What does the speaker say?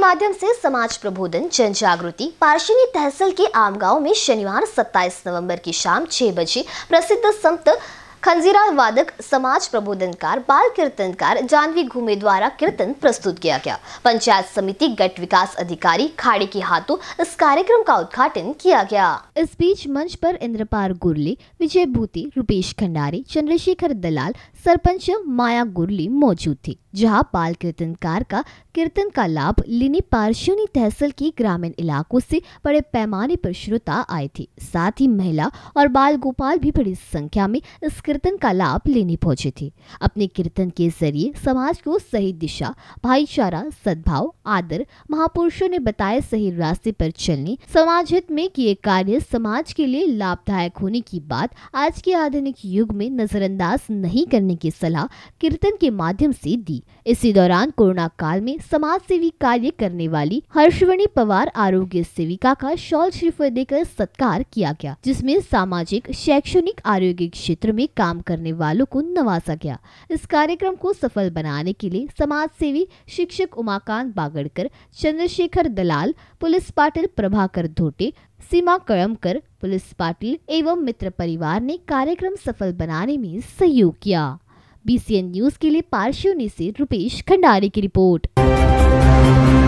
माध्यम से समाज प्रबोधन जन जागृति पार्शिनी तहसील के आम गांव में शनिवार 27 नवंबर की शाम 6 बजे प्रसिद्ध संत खंजीरा वादक समाज प्रबोधनकार बाल कीर्तनकार जानवी घूमे द्वारा कीर्तन प्रस्तुत किया गया पंचायत समिति गट विकास अधिकारी खाड़े के हाथों इस कार्यक्रम का उद्घाटन किया गया इस बीच मंच पर इंद्रपाल गुरली विजय भूति रूपेश खंडारी चंद्रशेखर दलाल सरपंच माया गुरली मौजूद थी जहाँ बाल कीर्तनकार का कीर्तन का लाभ लिनी पारशुनी तहसील के ग्रामीण इलाकों से बड़े पैमाने पर श्रोता आए थे साथ ही महिला और बाल गोपाल भी बड़ी संख्या में इस कीर्तन का लाभ लेने पहुंचे थे अपने कीर्तन के जरिए समाज को सही दिशा भाईचारा सद्भाव आदर महापुरुषों ने बताए सही रास्ते पर चलने समाज हित में किए कार्य समाज के लिए लाभदायक होने की बात आज के आधुनिक युग में नजरअंदाज नहीं करने की सलाह कीर्तन के माध्यम से दी इसी दौरान कोरोना काल में समाज सेवी कार्य करने वाली हर्षवणी पवार आरोग्य सेविका का शॉल श्रीफ देकर सत्कार किया गया जिसमें सामाजिक शैक्षणिक आरोग्य क्षेत्र में काम करने वालों को नवाजा गया इस कार्यक्रम को सफल बनाने के लिए समाज सेवी शिक्षक उमाकांत बागड़कर चंद्रशेखर दलाल पुलिस पाटिल प्रभाकर धोटे सीमा कड़मकर पुलिस पाटिल एवं मित्र परिवार ने कार्यक्रम सफल बनाने में सहयोग किया बीसीएन न्यूज के लिए पार्शियोनी से रुपेश खंडारी की रिपोर्ट